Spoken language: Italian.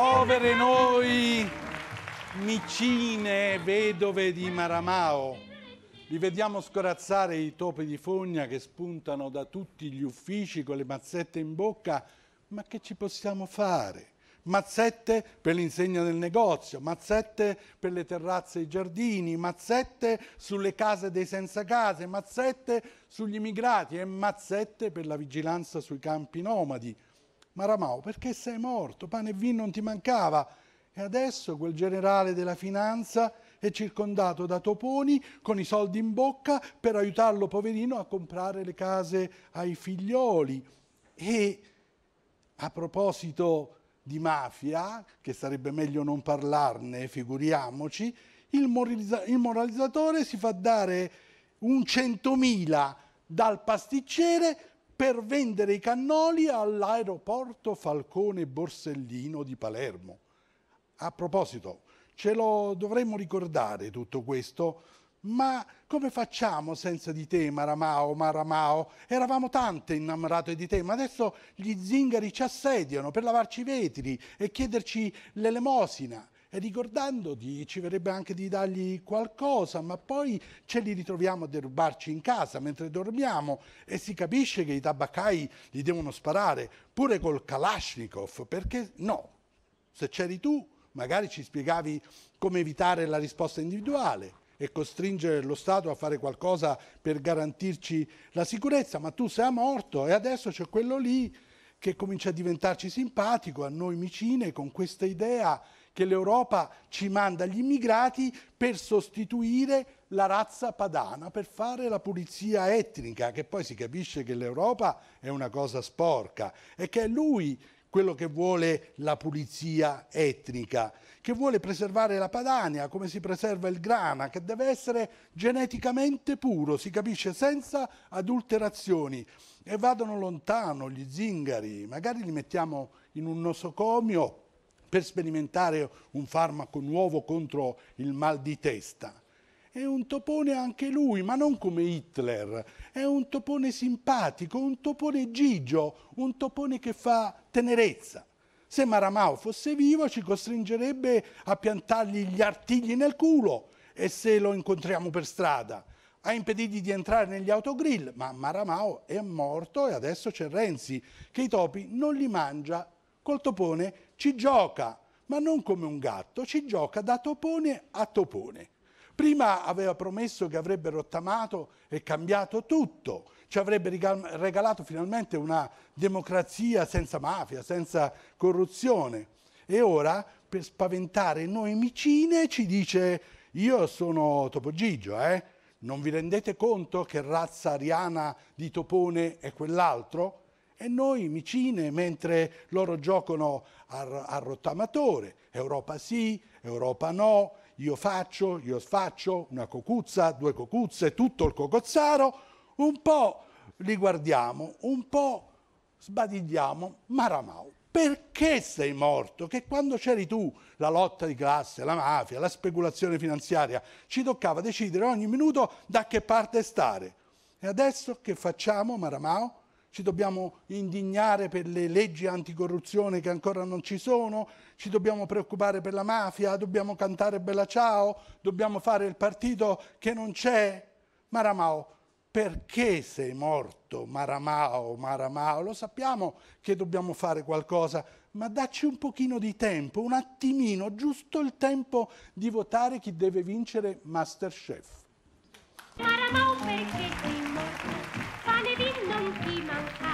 Povere noi micine vedove di Maramao. Li vediamo scorazzare i topi di fogna che spuntano da tutti gli uffici con le mazzette in bocca. Ma che ci possiamo fare? mazzette per l'insegna del negozio, mazzette per le terrazze e i giardini, mazzette sulle case dei senza case, mazzette sugli immigrati e mazzette per la vigilanza sui campi nomadi. Maramao, perché sei morto, pane e vino non ti mancava. E adesso quel generale della finanza è circondato da toponi con i soldi in bocca per aiutarlo, poverino, a comprare le case ai figlioli. E a proposito di mafia, che sarebbe meglio non parlarne, figuriamoci, il, moralizza il moralizzatore si fa dare un centomila dal pasticcere per vendere i cannoli all'aeroporto Falcone Borsellino di Palermo. A proposito, ce lo dovremmo ricordare tutto questo, ma come facciamo senza di te, Maramao, Maramao? Eravamo tante innamorate di te, ma adesso gli zingari ci assediano per lavarci i vetri e chiederci l'elemosina. E ricordandoti ci verrebbe anche di dargli qualcosa, ma poi ce li ritroviamo a derubarci in casa mentre dormiamo e si capisce che i tabaccai li devono sparare, pure col Kalashnikov, perché no, se c'eri tu magari ci spiegavi come evitare la risposta individuale e costringere lo Stato a fare qualcosa per garantirci la sicurezza, ma tu sei morto e adesso c'è quello lì che comincia a diventarci simpatico, a noi micine, con questa idea che l'Europa ci manda gli immigrati per sostituire la razza padana, per fare la pulizia etnica, che poi si capisce che l'Europa è una cosa sporca e che è lui quello che vuole la pulizia etnica, che vuole preservare la Padania come si preserva il grana, che deve essere geneticamente puro, si capisce, senza adulterazioni. E vadano lontano gli zingari, magari li mettiamo in un nosocomio per sperimentare un farmaco nuovo contro il mal di testa. È un topone anche lui, ma non come Hitler. È un topone simpatico, un topone gigio, un topone che fa tenerezza. Se Maramao fosse vivo ci costringerebbe a piantargli gli artigli nel culo e se lo incontriamo per strada. Ha impedito di entrare negli autogrill, ma Maramao è morto e adesso c'è Renzi, che i topi non li mangia col topone ci gioca, ma non come un gatto, ci gioca da topone a topone. Prima aveva promesso che avrebbe rottamato e cambiato tutto, ci avrebbe regalato finalmente una democrazia senza mafia, senza corruzione. E ora, per spaventare noi micine, ci dice io sono Topo Gigio, eh? Non vi rendete conto che razza ariana di Topone è quell'altro? e noi micine mentre loro giocano al, rottamatore, Europa sì, Europa no, io faccio, io sfaccio, una cocuzza, due cocuzze, tutto il cocozzaro, un po' li guardiamo, un po' sbadigliamo, Maramau. Perché sei morto? Che quando c'eri tu, la lotta di classe, la mafia, la speculazione finanziaria, ci toccava decidere ogni minuto da che parte stare. E adesso che facciamo, Maramao? ci dobbiamo indignare per le leggi anticorruzione che ancora non ci sono, ci dobbiamo preoccupare per la mafia, dobbiamo cantare Bella Ciao, dobbiamo fare il partito che non c'è. Maramao, perché sei morto, Maramao, Maramao? Lo sappiamo che dobbiamo fare qualcosa, ma dacci un pochino di tempo, un attimino, giusto il tempo di votare chi deve vincere Masterchef. Maramao perché Monkey khi